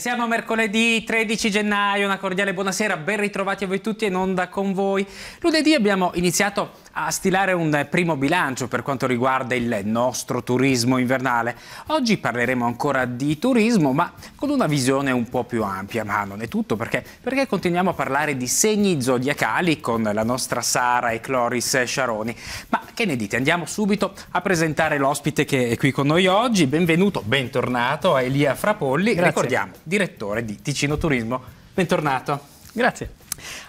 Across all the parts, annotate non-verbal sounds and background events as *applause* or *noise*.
siamo mercoledì 13 gennaio, una cordiale buonasera, ben ritrovati a voi tutti e in onda con voi. Lunedì abbiamo iniziato a stilare un primo bilancio per quanto riguarda il nostro turismo invernale. Oggi parleremo ancora di turismo, ma con una visione un po' più ampia, ma non è tutto perché, perché continuiamo a parlare di segni zodiacali con la nostra Sara e Cloris Sciaroni. Ma che ne dite? Andiamo subito a presentare l'ospite che è qui con noi oggi. Benvenuto, bentornato a Elia Frapolli. Grazie. Ricordiamo direttore di Ticino Turismo. Bentornato. Grazie.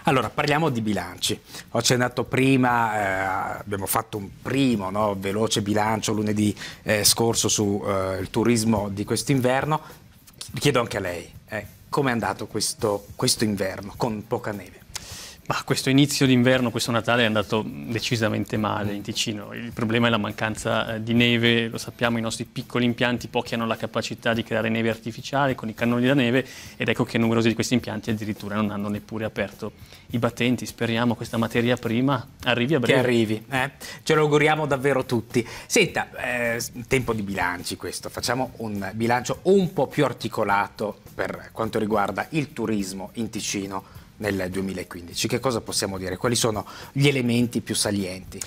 Allora, parliamo di bilanci. Ho accennato prima, eh, abbiamo fatto un primo no, veloce bilancio lunedì eh, scorso sul eh, turismo di quest'inverno. Chiedo anche a lei, eh, come è andato questo, questo inverno con poca neve? Ma ah, questo inizio d'inverno, questo Natale è andato decisamente male in mm. Ticino. Il problema è la mancanza eh, di neve, lo sappiamo, i nostri piccoli impianti, pochi hanno la capacità di creare neve artificiale con i cannoni da neve ed ecco che numerosi di questi impianti addirittura non hanno neppure aperto i battenti. Speriamo questa materia prima arrivi a breve. Che arrivi, eh? ce lo auguriamo davvero tutti. Senta, eh, tempo di bilanci questo, facciamo un bilancio un po' più articolato per quanto riguarda il turismo in Ticino nel 2015. Che cosa possiamo dire? Quali sono gli elementi più salienti?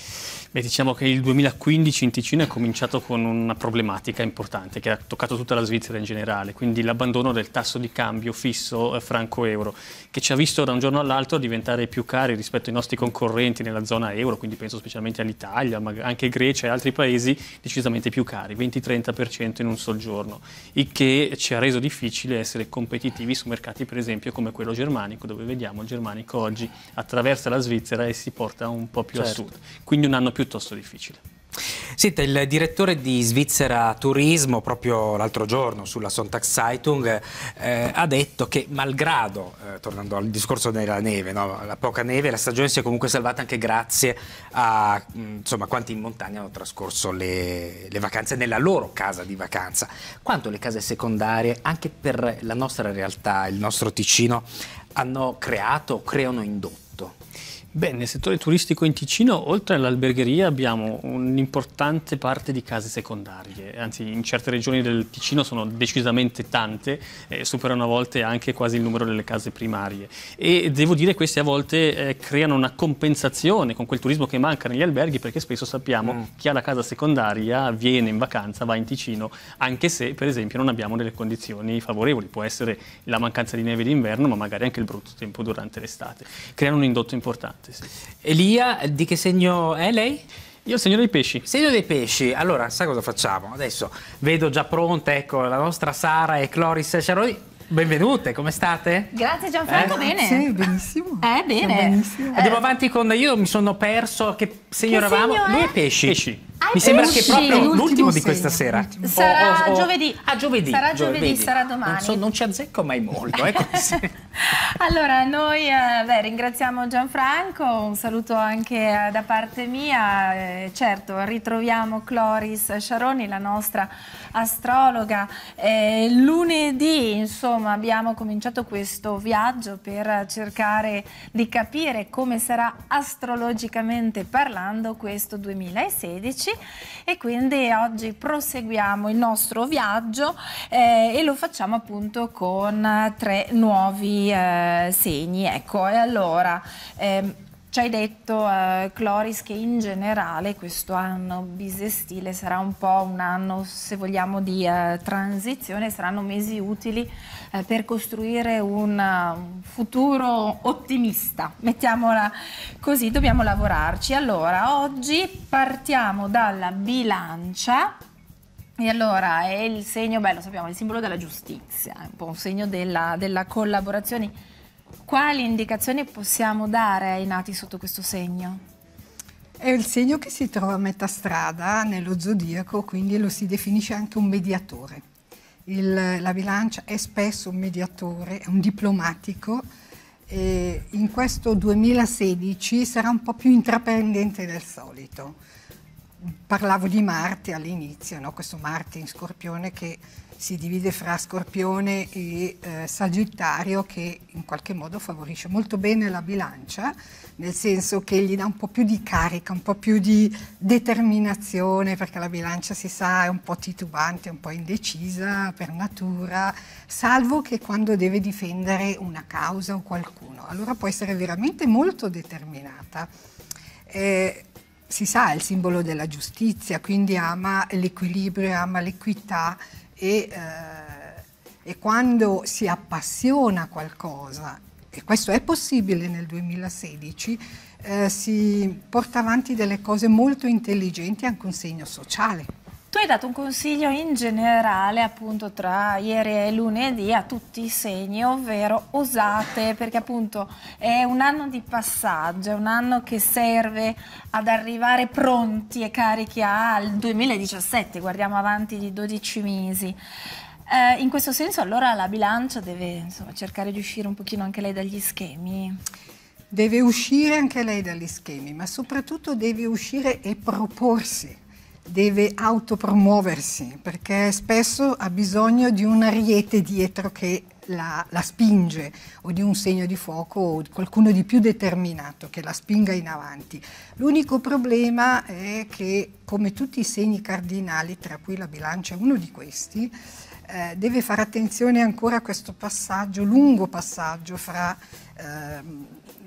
Beh, diciamo che il 2015 in Ticino è cominciato con una problematica importante che ha toccato tutta la Svizzera in generale, quindi l'abbandono del tasso di cambio fisso eh, franco-euro, che ci ha visto da un giorno all'altro diventare più cari rispetto ai nostri concorrenti nella zona euro, quindi penso specialmente all'Italia, ma anche Grecia e altri paesi decisamente più cari, 20-30% in un sol giorno, il che ci ha reso difficile essere competitivi su mercati per esempio come quello germanico, dove vediamo il germanico oggi attraversa la Svizzera e si porta un po' più certo. a sud, quindi un anno più piuttosto difficile. Senta, il direttore di Svizzera Turismo proprio l'altro giorno sulla Sonntagszeitung eh, ha detto che malgrado, eh, tornando al discorso della neve, no? la poca neve, la stagione si è comunque salvata anche grazie a mm, insomma, quanti in montagna hanno trascorso le, le vacanze nella loro casa di vacanza. Quanto le case secondarie, anche per la nostra realtà, il nostro Ticino, hanno creato o creano indotto? Beh, nel settore turistico in Ticino, oltre all'albergeria, abbiamo un'importante parte di case secondarie, anzi in certe regioni del Ticino sono decisamente tante, eh, superano a volte anche quasi il numero delle case primarie e devo dire che queste a volte eh, creano una compensazione con quel turismo che manca negli alberghi perché spesso sappiamo mm. chi ha la casa secondaria viene in vacanza, va in Ticino, anche se per esempio non abbiamo delle condizioni favorevoli, può essere la mancanza di neve d'inverno ma magari anche il brutto tempo durante l'estate, creano un indotto importante volte, sì. Elia, di che segno è lei? Io segno dei pesci. Segno dei pesci. Allora, sai cosa facciamo? Adesso vedo già pronta, ecco, la nostra Sara e Cloris Sciaroli. Benvenute, come state? Grazie Gianfranco, eh? bene. Sì, benissimo. Eh, bene. benissimo. Andiamo eh. avanti con... Io mi sono perso, che segno che eravamo? Segno Lui è pesci. Pesci. Mi sembra che proprio l'ultimo, di questa sera. Sarà o, oh, o, oh, o, oh. giovedì. Ah, giovedì. Sarà giovedì, giovedì. sarà domani. Non, so, non, ci azzecco mai molto. Eh, *laughs* allora, noi eh, beh, ringraziamo Gianfranco, un saluto anche eh, da parte mia. Eh, certo, ritroviamo Cloris Sciaroni, la nostra astrologa. lunedì, insomma, abbiamo cominciato questo viaggio per cercare di capire come sarà astrologicamente parlando questo 2016 amici e quindi oggi proseguiamo il nostro viaggio eh, e lo facciamo appunto con tre nuovi eh, segni. Ecco, e allora... Ehm, ci hai detto, eh, Cloris, che in generale questo anno bisestile sarà un po' un anno, se vogliamo, di eh, transizione, saranno mesi utili eh, per costruire un, eh, un futuro ottimista, mettiamola così, dobbiamo lavorarci. Allora, oggi partiamo dalla bilancia. E allora è il segno, beh lo sappiamo, è il simbolo della giustizia, è un po' un segno della, della collaborazione quali indicazioni possiamo dare ai nati sotto questo segno? È il segno che si trova a metà strada nello zodiaco, quindi lo si definisce anche un mediatore. Il, la bilancia è spesso un mediatore, è un diplomatico. E in questo 2016 sarà un po' più intraprendente del solito parlavo di Marte all'inizio, no? questo Marte in Scorpione che si divide fra Scorpione e eh, Sagittario che in qualche modo favorisce molto bene la bilancia, nel senso che gli dà un po' più di carica, un po' più di determinazione, perché la bilancia si sa è un po' titubante, un po' indecisa per natura, salvo che quando deve difendere una causa o qualcuno, allora può essere veramente molto determinata. Eh, si sa, è il simbolo della giustizia, quindi ama l'equilibrio, ama l'equità e, eh, e, quando si appassiona qualcosa, e questo è possibile nel 2016, eh, si porta avanti delle cose molto intelligenti anche un segno sociale. Tu hai dato un consiglio in generale appunto tra ieri e lunedì a tutti i segni, ovvero osate perché appunto è un anno di passaggio, è un anno che serve ad arrivare pronti e carichi al 2017, guardiamo avanti di 12 mesi. Eh, in questo senso allora la bilancia deve insomma, cercare di uscire un pochino anche lei dagli schemi. Deve uscire anche lei dagli schemi, ma soprattutto deve uscire e proporsi deve autopromuoversi perché spesso ha bisogno di un ariete dietro che la, la, spinge o di un segno di fuoco o qualcuno di più determinato che la spinga in avanti. L'unico problema è che come tutti i segni cardinali, tra cui la bilancia è uno di questi, eh, deve fare attenzione ancora a questo passaggio, lungo passaggio fra eh,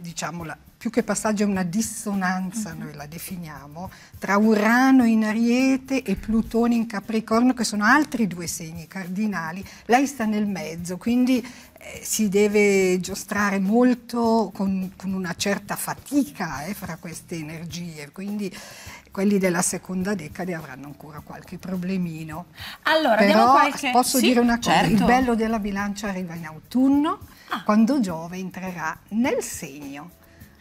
diciamo, la, più che passaggio è una dissonanza, noi la definiamo, tra Urano in Ariete e Plutone in Capricorno, che sono altri due segni cardinali, lei sta nel mezzo, quindi eh, si deve giostrare molto con, con una certa fatica eh, fra queste energie, quindi quelli della seconda decade avranno ancora qualche problemino. Allora, Però qualche... posso sì, dire una cosa, certo. il bello della bilancia arriva in autunno, ah. quando Giove entrerà nel segno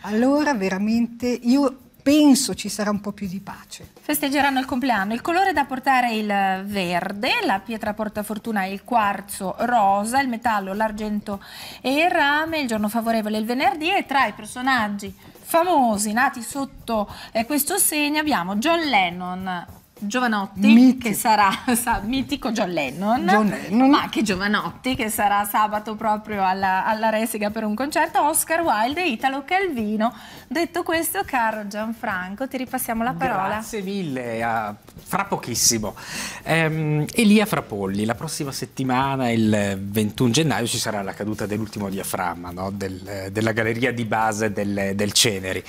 allora veramente io penso ci sarà un po' più di pace. Festeggeranno il compleanno. Il colore da portare è il verde, la pietra portafortuna è il quarzo rosa, il metallo l'argento e il rame, il giorno favorevole è il venerdì e tra i personaggi famosi nati sotto eh, questo segno abbiamo John Lennon, Giovanotti Miti. che sarà *laughs* sa, mitico John Lennon, John Lennon, ma anche Giovanotti che sarà sabato proprio alla, alla Resiga per un concerto, Oscar Wilde e Italo Calvino. Detto questo, caro Gianfranco, ti ripassiamo la parola. Grazie mille, a, fra pochissimo. Ehm, Elia Frapolli, la prossima settimana, il 21 gennaio, ci sarà la caduta dell'ultimo diaframma no? del, della galleria di base del, del Ceneri.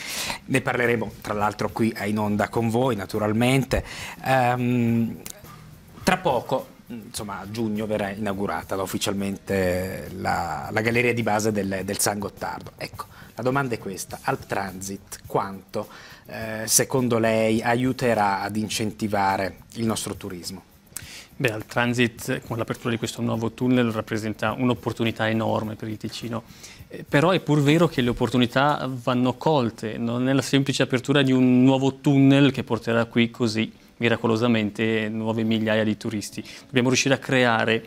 Ne parleremo tra l'altro qui a In Onda con voi, naturalmente. Um, tra poco insomma, a giugno verrà inaugurata ufficialmente la, la, galleria di base del, del, San Gottardo. Ecco, la domanda è questa, Alp Transit quanto eh, secondo lei aiuterà ad incentivare il nostro turismo? Beh, Alp Transit con l'apertura di questo nuovo tunnel rappresenta un'opportunità enorme per il Ticino. Eh, però è pur vero che le opportunità vanno colte, non è la semplice apertura di un nuovo tunnel che porterà qui così miracolosamente nuove migliaia di turisti. Dobbiamo riuscire a creare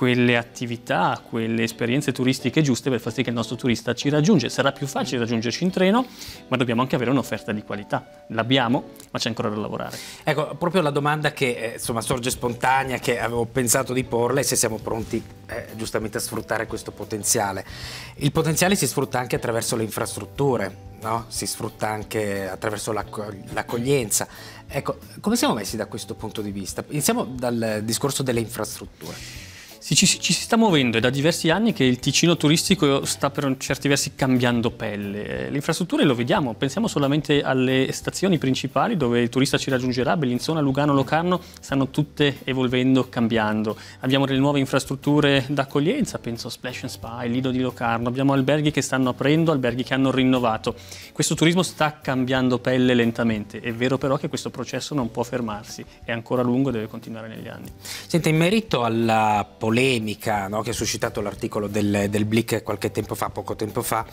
quelle attività, quelle esperienze turistiche giuste per far sì che il nostro turista ci raggiunge. Sarà più facile raggiungerci in treno, ma dobbiamo anche avere un'offerta di qualità. L'abbiamo, ma c'è ancora da lavorare. Ecco, proprio la domanda che eh, insomma, sorge spontanea, che avevo pensato di porle, è se siamo pronti eh, giustamente a sfruttare questo potenziale. Il potenziale si sfrutta anche attraverso le infrastrutture, No? si sfrutta anche attraverso l'accoglienza. Ecco, come siamo messi da questo punto di vista? Iniziamo dal discorso delle infrastrutture. Ci, ci, ci, si sta muovendo, è da diversi anni che il Ticino turistico sta per certi versi cambiando pelle. Eh, Le infrastrutture lo vediamo, pensiamo solamente alle stazioni principali dove il turista ci raggiungerà, Bellinzona, Lugano, Locarno, stanno tutte evolvendo, cambiando. Abbiamo delle nuove infrastrutture d'accoglienza, penso Splash and Spa, il Lido di Locarno, abbiamo alberghi che stanno aprendo, alberghi che hanno rinnovato. Questo turismo sta cambiando pelle lentamente, è vero però che questo processo non può fermarsi, è ancora lungo e deve continuare negli anni. Senta, in merito alla polemica polemica no, che ha suscitato l'articolo del, del Blick qualche tempo fa, poco tempo fa,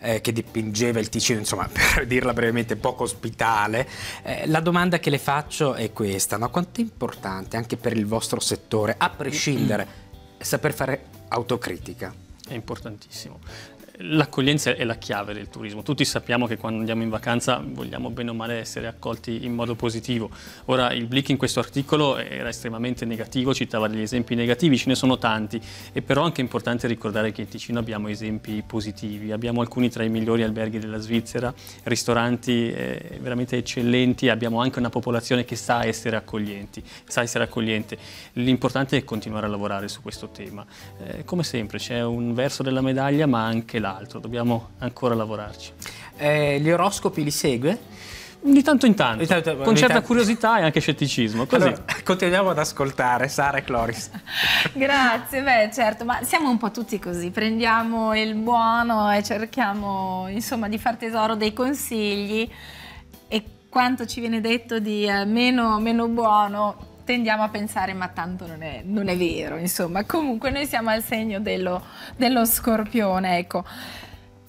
eh, che dipingeva il Ticino, insomma, *laughs* per dirla brevemente, poco ospitale. Eh, la domanda che le faccio è questa, no? quanto è importante anche per il vostro settore, a prescindere, saper fare autocritica? È importantissimo. L'accoglienza è la chiave del turismo. Tutti sappiamo che quando andiamo in vacanza vogliamo bene o male essere accolti in modo positivo. Ora, il Blick in questo articolo era estremamente negativo, citava degli esempi negativi, ce ne sono tanti, e però anche è anche importante ricordare che in Ticino abbiamo esempi positivi. Abbiamo alcuni tra i migliori alberghi della Svizzera, ristoranti eh, veramente eccellenti, abbiamo anche una popolazione che sa essere, accoglienti, sa essere accogliente. L'importante è continuare a lavorare su questo tema. Eh, come sempre c'è un verso della medaglia, ma anche la l'altro, dobbiamo ancora lavorarci. Eh, gli oroscopi li segue? Di tanto in tanto, tanto eh, con tanto. certa curiosità e anche scetticismo. Così. Allora, *laughs* continuiamo ad ascoltare Sara e Cloris. *laughs* Grazie, beh certo, ma siamo un po' tutti così, prendiamo il buono e cerchiamo insomma di far tesoro dei consigli e quanto ci viene detto di eh, meno, meno buono tendiamo a pensare ma tanto non è, non è vero, insomma, comunque noi siamo al segno dello, dello scorpione, ecco.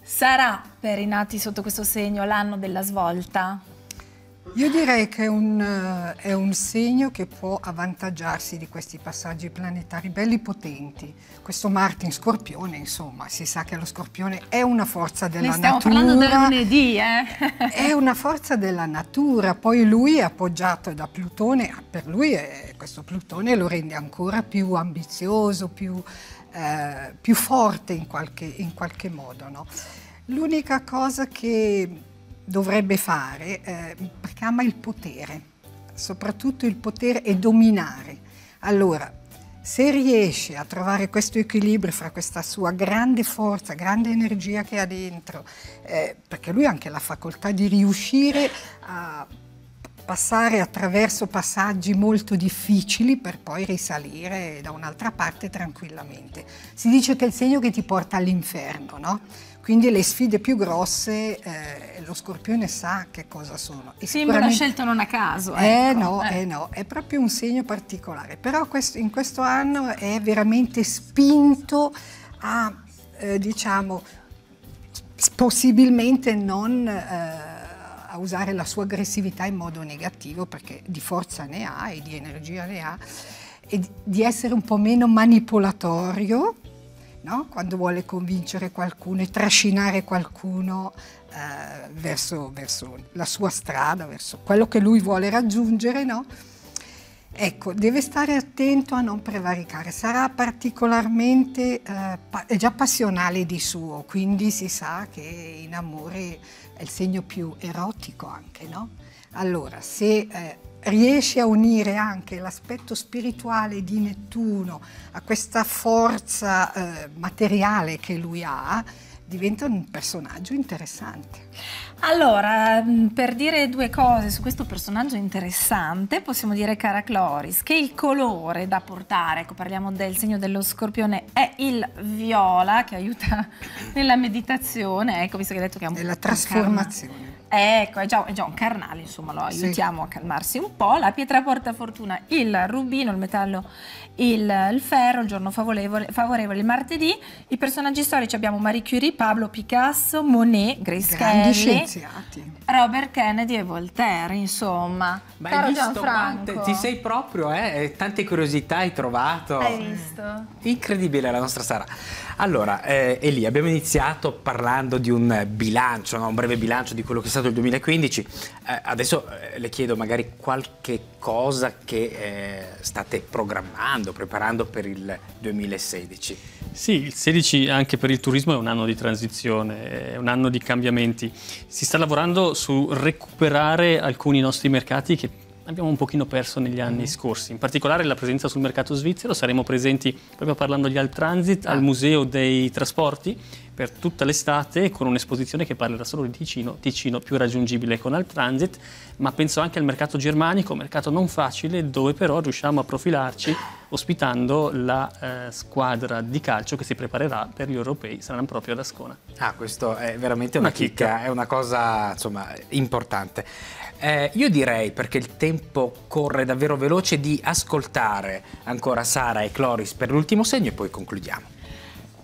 Sarà per i nati sotto questo segno l'anno della svolta? Io direi che è un, eh, è un, segno che può avvantaggiarsi di questi passaggi planetari belli potenti. Questo Marte in Scorpione, insomma, si sa che lo Scorpione è una forza della ne natura. Stiamo parlando da lunedì, eh? è una forza della natura. Poi lui è appoggiato da Plutone, per lui è, questo Plutone lo rende ancora più ambizioso, più, eh, più forte in qualche, in qualche modo. No? L'unica cosa che dovrebbe fare, eh, perché ama il potere, soprattutto il potere e dominare. Allora, se riesce a trovare questo equilibrio fra questa sua grande forza, grande energia che ha dentro, eh, perché lui ha anche la facoltà di riuscire a passare attraverso passaggi molto difficili per poi risalire da un'altra parte tranquillamente. Si dice che è il segno che ti porta all'inferno, no? Quindi le sfide più grosse eh, lo scorpione sa che cosa sono. E Sembra una scelta non a caso. Eh, ecco. no, eh. eh no, è proprio un segno particolare. Però questo, in questo anno è veramente spinto a, eh, diciamo, possibilmente non eh, usare la sua aggressività in modo negativo perché di forza ne ha e di energia ne ha e di essere un po' meno manipolatorio no? quando vuole convincere qualcuno e trascinare qualcuno eh, verso, verso, la sua strada, verso quello che lui vuole raggiungere. No? Ecco, deve stare attento a non prevaricare, sarà particolarmente, eh, pa è già passionale di suo, quindi si sa che in amore è il segno più erotico anche, no? Allora, se eh, riesce a unire anche l'aspetto spirituale di Nettuno a questa forza eh, materiale che lui ha, diventa un personaggio interessante. Allora, mm, per dire due cose su questo personaggio interessante, possiamo dire, cara Cloris, che il colore da portare, ecco parliamo del segno dello scorpione, è il viola, che aiuta *laughs* nella meditazione, ecco, visto che hai detto che è un po'... Nella trasformazione. Ecco, è già, è già, un carnale, insomma, lo aiutiamo sì. a calmarsi un po'. La pietra porta fortuna, il rubino, il metallo, il, il ferro, il giorno favorevole, favorevole, il martedì. I personaggi storici abbiamo Marie Curie, Pablo Picasso, Monet, Grace Kelly, Robert Kennedy e Voltaire, insomma. Ma Caro hai visto quante, ti sei proprio, eh? Tante curiosità hai trovato. Hai visto? Incredibile la nostra Sara. Allora, eh, Eli, abbiamo iniziato parlando di un bilancio, no? un breve bilancio di quello che è stato il 2015. Eh, adesso eh, le chiedo magari qualche cosa che eh, state programmando, preparando per il 2016. Sì, il 2016 anche per il turismo è un anno di transizione, è un anno di cambiamenti. Si sta lavorando su recuperare alcuni nostri mercati che abbiamo un pochino perso negli anni mm. scorsi, in particolare la presenza sul mercato svizzero, saremo presenti proprio parlando di Al Transit, ah. al Museo dei Trasporti per tutta l'estate con un'esposizione che parlerà solo di Ticino, Ticino più raggiungibile con Alp Transit, ma penso anche al mercato germanico, mercato non facile dove però riusciamo a profilarci ospitando la eh, squadra di calcio che si preparerà per gli europei, saranno proprio ad Ascona. Ah, questo è veramente una, una chicca. chicca. è una cosa insomma, importante. Eh, io direi, perché il tempo corre davvero veloce, di ascoltare ancora Sara e Cloris per l'ultimo segno e poi concludiamo.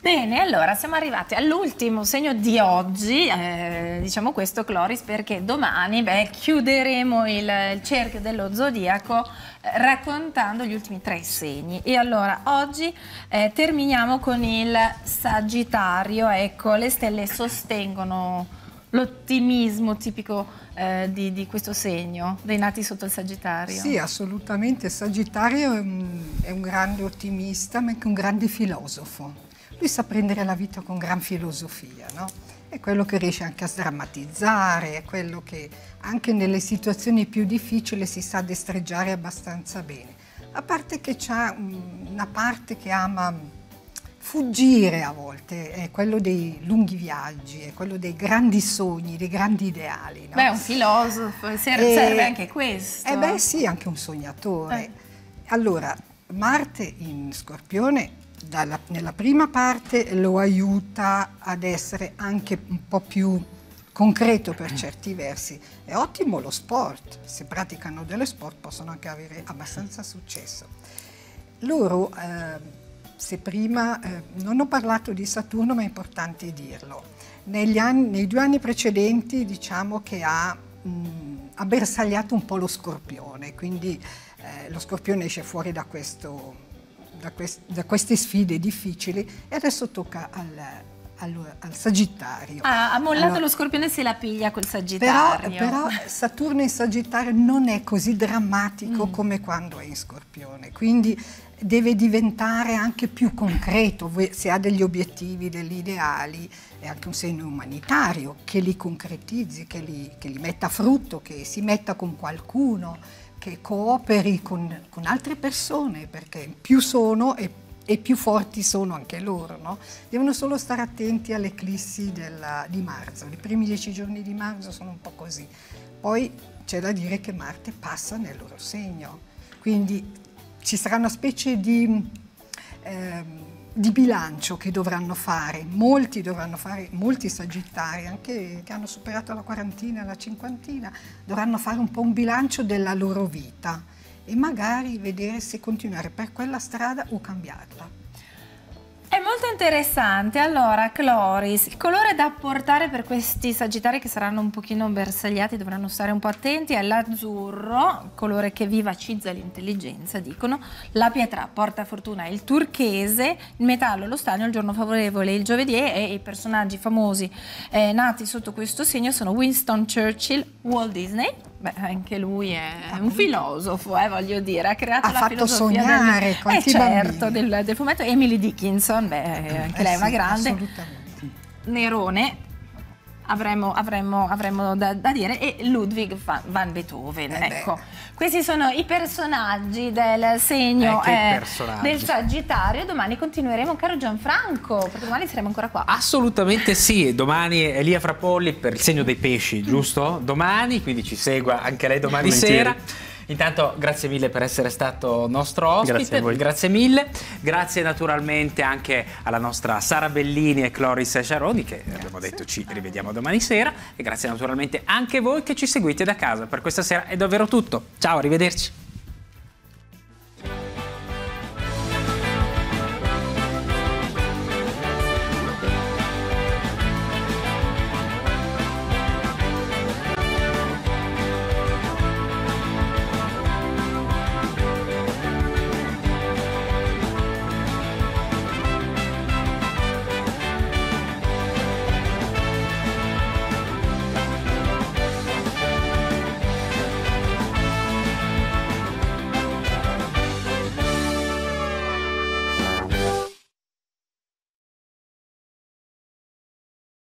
Bene, allora siamo arrivati all'ultimo segno di oggi, eh, diciamo questo Cloris perché domani beh, chiuderemo il, il, cerchio dello zodiaco eh, raccontando gli ultimi tre segni e allora oggi eh, terminiamo con il Sagittario, ecco le stelle sostengono l'ottimismo tipico eh, di, di, questo segno, dei nati sotto il Sagittario. Sì, assolutamente, Sagittario è un, è un grande ottimista ma anche un grande filosofo lui sa prendere la vita con gran filosofia, no? È quello che riesce anche a sdrammatizzare, è quello che anche nelle situazioni più difficili si sa destreggiare abbastanza bene. A parte che c'è mm, una parte che ama fuggire a volte, è quello dei lunghi viaggi, è quello dei grandi sogni, dei grandi ideali. No? Beh, un filosofo, eh, serve, e, anche questo. Eh beh sì, anche un sognatore. Eh. Allora, Marte in Scorpione dalla, nella prima parte lo aiuta ad essere anche un po' più concreto per certi versi. È ottimo lo sport, se praticano dello sport possono anche avere abbastanza successo. Loro, eh, se prima, eh, non ho parlato di Saturno ma è importante dirlo, Negli anni, nei due anni precedenti diciamo che ha, mh, mm, bersagliato un po' lo scorpione, quindi eh, lo scorpione esce fuori da questo da, quest da queste sfide difficili e adesso tocca al, al, al Sagittario. Ah, ha mollato allora, lo scorpione se la piglia col Sagittario. Però, però Saturno in Sagittario non è così drammatico mm. come quando è in Scorpione, quindi deve diventare anche più concreto, se ha degli obiettivi, degli ideali, è anche un segno umanitario, che li concretizzi, che li, che li metta a frutto, che si metta con qualcuno che cooperi con, con altre persone, perché più sono e, e, più forti sono anche loro. No? Devono solo stare attenti all'eclissi di marzo. I primi dieci giorni di marzo sono un po' così. Poi c'è da dire che Marte passa nel loro segno. Quindi ci sarà una specie di... Ehm, di bilancio che dovranno fare, molti dovranno fare, molti sagittari, anche che hanno superato la quarantina, la cinquantina, dovranno fare un po' un bilancio della loro vita e magari vedere se continuare per quella strada o cambiarla. È molto interessante. Allora, Cloris, il colore da portare per questi sagittari che saranno un pochino bersagliati, dovranno stare un po' attenti, è l'azzurro, colore che vivacizza l'intelligenza, dicono. La pietra porta fortuna il turchese, il metallo, lo stagno, il giorno favorevole, il giovedì e i personaggi famosi eh, nati sotto questo segno sono Winston Churchill, Walt Disney, Beh, anche lui è ah, un mm. filosofo, eh, voglio dire, ha creato ha la fatto sognare del, eh, certo, del, del, fumetto. Emily Dickinson, beh, eh, anche eh lei è una grande. Assolutamente. Nerone avremmo, avremmo, avremmo da, da, dire e Ludwig van Beethoven. Eh ecco. Questi sono i personaggi del segno eh, eh, personaggi. del Sagittario. Domani continueremo, caro Gianfranco, perché domani saremo ancora qua. Assolutamente sì, domani Elia Frapolli per il segno dei pesci, giusto? Domani, quindi ci segua anche lei domani Volentieri. sera. Intanto grazie mille per essere stato nostro ospite. Grazie, a voi. grazie mille. Grazie naturalmente anche alla nostra Sara Bellini e Cloris Sciaroni che grazie. abbiamo detto ci rivediamo domani sera e grazie naturalmente anche voi che ci seguite da casa. Per questa sera è davvero tutto. Ciao, arrivederci.